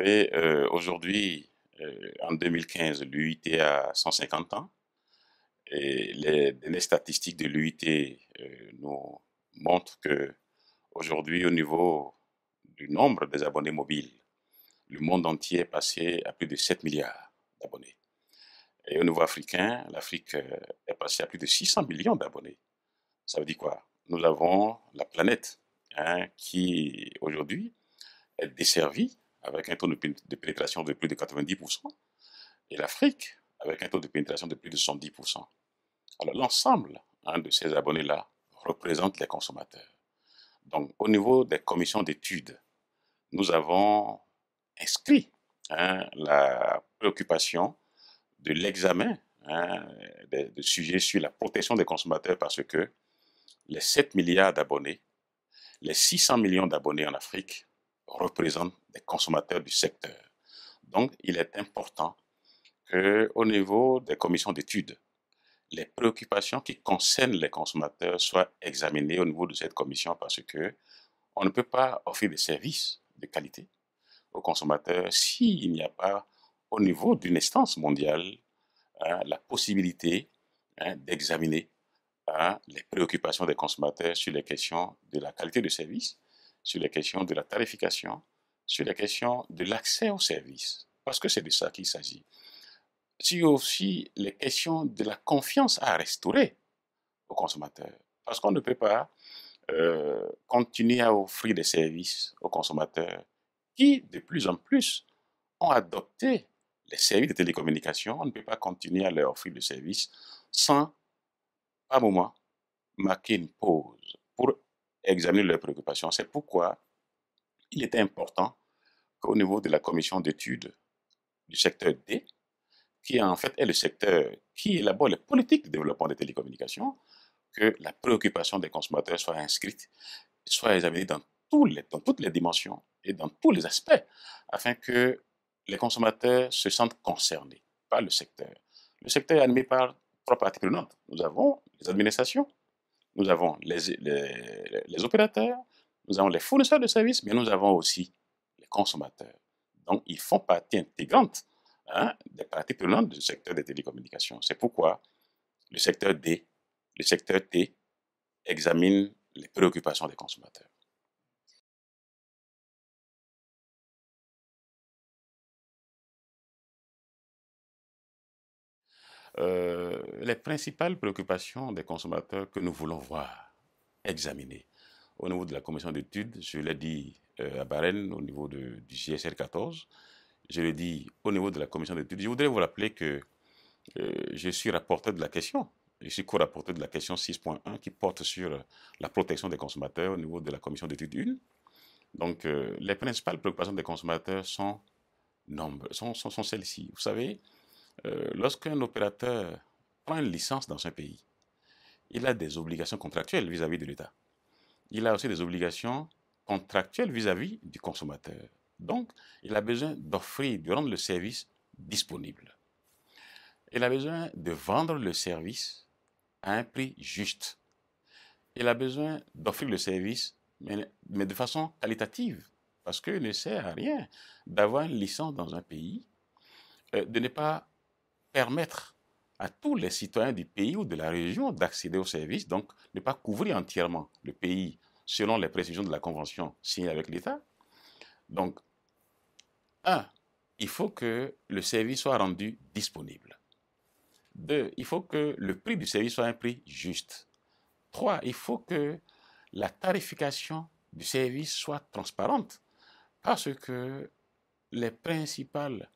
Euh, aujourd'hui, euh, en 2015, l'UIT a 150 ans. Et les, données statistiques de l'UIT euh, nous montrent que aujourd'hui, au niveau du nombre des abonnés mobiles, le monde entier est passé à plus de 7 milliards d'abonnés. Et au niveau africain, l'Afrique est passée à plus de 600 millions d'abonnés. Ça veut dire quoi Nous avons la planète hein, qui, aujourd'hui, est desservie avec un taux de pénétration de plus de 90%, et l'Afrique, avec un taux de pénétration de plus de 70%. Alors l'ensemble hein, de ces abonnés-là représente les consommateurs. Donc au niveau des commissions d'études, nous avons inscrit hein, la préoccupation de l'examen hein, de, de sujets sur la protection des consommateurs parce que les 7 milliards d'abonnés, les 600 millions d'abonnés en Afrique représentent consommateurs du secteur. Donc, il est important qu'au niveau des commissions d'études, les préoccupations qui concernent les consommateurs soient examinées au niveau de cette commission parce que on ne peut pas offrir des services de qualité aux consommateurs s'il n'y a pas au niveau d'une instance mondiale hein, la possibilité hein, d'examiner hein, les préoccupations des consommateurs sur les questions de la qualité de service, sur les questions de la tarification, sur la question de l'accès aux services, parce que c'est de ça qu'il s'agit. Sur aussi les questions de la confiance à restaurer aux consommateurs, parce qu'on ne peut pas euh, continuer à offrir des services aux consommateurs qui, de plus en plus, ont adopté les services de télécommunication. On ne peut pas continuer à leur offrir des services sans, à un moment, marquer une pause pour examiner leurs préoccupations. C'est pourquoi il était important qu'au niveau de la commission d'études du secteur D, qui en fait est le secteur qui élabore les politiques de développement des télécommunications, que la préoccupation des consommateurs soit inscrite, soit examinée dans, les, toutes les dimensions et dans tous les aspects, afin que les consommateurs se sentent concernés par le secteur. Le secteur est animé par trois parties prenantes. Nous avons les administrations, nous avons les, les opérateurs, nous avons les fournisseurs de services, mais nous avons aussi les consommateurs. Donc, ils font partie intégrante hein, des pratiques prenantes du secteur des télécommunications. C'est pourquoi le secteur D, le secteur T examine les préoccupations des consommateurs. Euh, les principales préoccupations des consommateurs que nous voulons voir examinées au niveau de la commission d'études, je l'ai dit euh, à Barène au niveau du GSR 14, je l'ai dit au niveau de la commission d'études. Je voudrais vous rappeler que euh, je suis rapporteur de la question. Je suis co-rapporteur de la question 6.1 qui porte sur la protection des consommateurs au niveau de la commission d'études 1. Donc, euh, les principales préoccupations des consommateurs sont, nombre, sont, celles-ci. Vous savez, lorsqu'un opérateur prend une licence dans un pays, il a des obligations contractuelles vis à -vis de l'État il a aussi des obligations contractuelles vis-à-vis du consommateur. Donc, il a besoin d'offrir, de rendre le service disponible. Il a besoin de vendre le service à un prix juste. Il a besoin d'offrir le service, mais, de façon qualitative, parce qu'il ne sert à rien d'avoir une licence dans un pays, euh, de ne pas permettre à tous les citoyens du pays ou de la région d'accéder au services, donc ne pas couvrir entièrement le pays selon les précisions de la convention signée avec l'État. Donc, un, il faut que le service soit rendu disponible. Deux, il faut que le prix du service soit un prix juste. Trois, il faut que la tarification du service soit transparente parce que les principales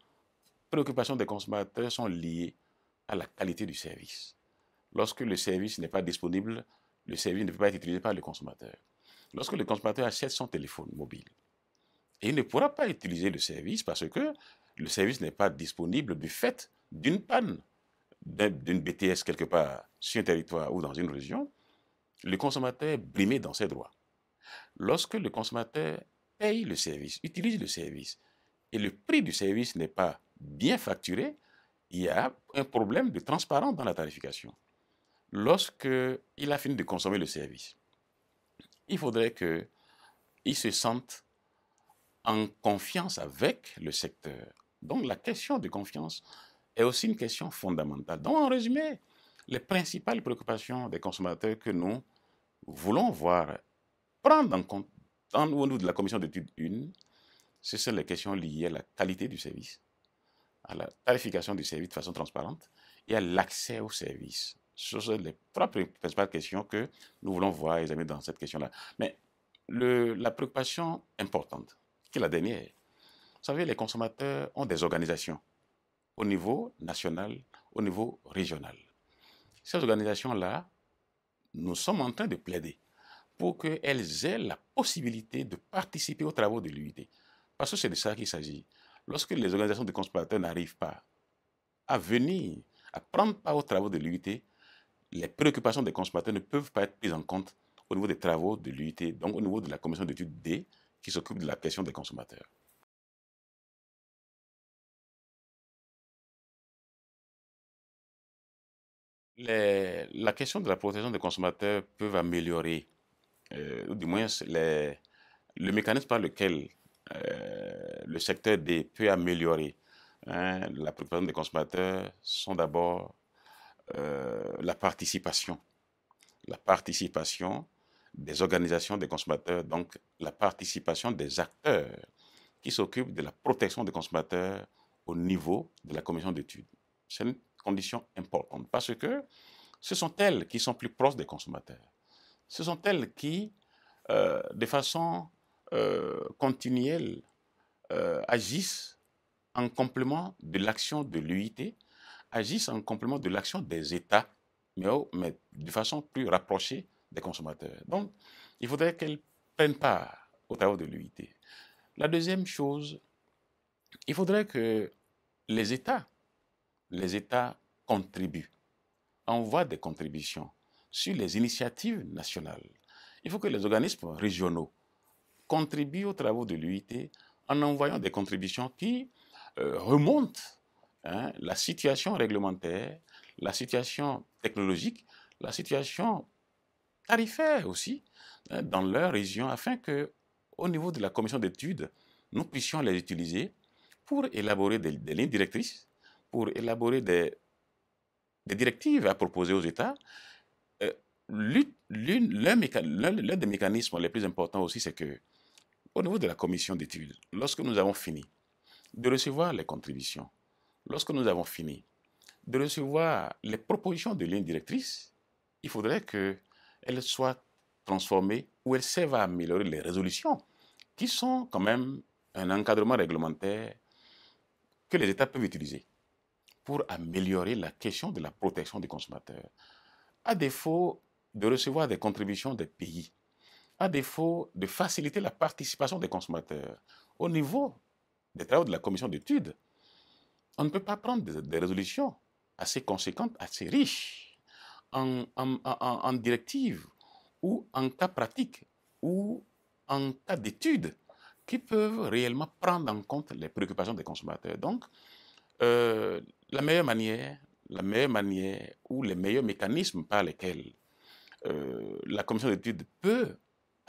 préoccupations des consommateurs sont liées la qualité du service. Lorsque le service n'est pas disponible, le service ne peut pas être utilisé par le consommateur. Lorsque le consommateur achète son téléphone mobile, et il ne pourra pas utiliser le service parce que le service n'est pas disponible du fait d'une panne d'une BTS quelque part sur un territoire ou dans une région, le consommateur est brimé dans ses droits. Lorsque le consommateur paye le service, utilise le service, et le prix du service n'est pas bien facturé, il y a un problème de transparence dans la tarification. Lorsqu'il a fini de consommer le service, il faudrait qu'il se sente en confiance avec le secteur. Donc la question de confiance est aussi une question fondamentale. Donc en résumé, les principales préoccupations des consommateurs que nous voulons voir prendre en compte dans, au de la commission d'études 1, ce sont les questions liées à la qualité du service, la tarification du service de façon transparente et à l'accès aux services. Ce sont les trois principales questions que nous voulons voir examiner dans cette question-là. Mais le, la préoccupation importante, qui est la dernière, vous savez, les consommateurs ont des organisations au niveau national, au niveau régional. Ces organisations-là, nous sommes en train de plaider pour qu'elles aient la possibilité de participer aux travaux de l'UIT. Parce que c'est de ça qu'il s'agit lorsque les organisations de consommateurs n'arrivent pas à venir, à prendre part aux travaux de l'UIT, les préoccupations des consommateurs ne peuvent pas être prises en compte au niveau des travaux de l'UIT, donc au niveau de la commission d'études D qui s'occupe de la question des consommateurs. la question de la protection des consommateurs peut améliorer, euh, ou du moins le mécanisme par lequel euh, le secteur des peut améliorer. Hein. la préoccupation des consommateurs sont d'abord euh, la participation. La participation des organisations des consommateurs, donc la participation des acteurs qui s'occupent de la protection des consommateurs au niveau de la commission d'études. C'est une condition importante parce que ce sont elles qui sont plus proches des consommateurs. Ce sont elles qui, euh, de façon euh, continuelles euh, agissent en complément de l'action de l'UIT, agissent en complément de l'action des États, mais, de façon plus rapprochée des consommateurs. Donc, il faudrait qu'elles prennent part au travail de l'UIT. La deuxième chose, il faudrait que les États, les États contribuent, envoient des contributions sur les initiatives nationales. Il faut que les organismes régionaux contribue aux travaux de l'UIT en envoyant des contributions qui euh, remontent hein, la situation réglementaire, la situation technologique, la situation tarifaire aussi hein, dans leur région afin que, au niveau de la commission d'études, nous puissions les utiliser pour élaborer des, lignes directrices, pour élaborer des, directives à proposer aux États. Euh, l'un des mécanismes les plus importants aussi, c'est que au niveau de la commission d'études, lorsque nous avons fini de recevoir les contributions, lorsque nous avons fini de recevoir les propositions de lignes directrices, il faudrait qu'elles soient transformées ou elles servent à améliorer les résolutions qui sont quand même un encadrement réglementaire que les États peuvent utiliser pour améliorer la question de la protection des consommateurs. À défaut de recevoir des contributions des pays à défaut de faciliter la participation des consommateurs au niveau des travaux de la commission d'études, on ne peut pas prendre des, résolutions assez conséquentes, assez riches en, directives ou en cas pratique ou en cas d'études qui peuvent réellement prendre en compte les préoccupations des consommateurs. Donc, euh, la meilleure manière, la meilleure manière ou les meilleurs mécanismes par lesquels euh, la commission d'études peut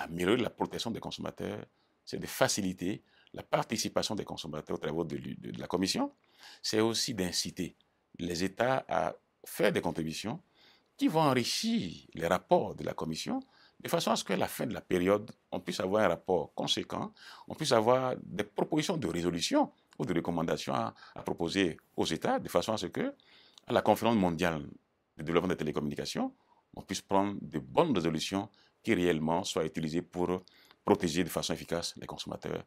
améliorer la protection des consommateurs, c'est de faciliter la participation des consommateurs aux travaux de, la Commission. C'est aussi d'inciter les États à faire des contributions qui vont enrichir les rapports de la Commission de façon à ce qu'à la fin de la période, on puisse avoir un rapport conséquent, on puisse avoir des propositions de résolution ou de recommandations à, à proposer aux États, de façon à ce que, à la conférence mondiale de développement des télécommunications, on puisse prendre de bonnes résolutions qui réellement soient utilisés pour protéger de façon efficace les consommateurs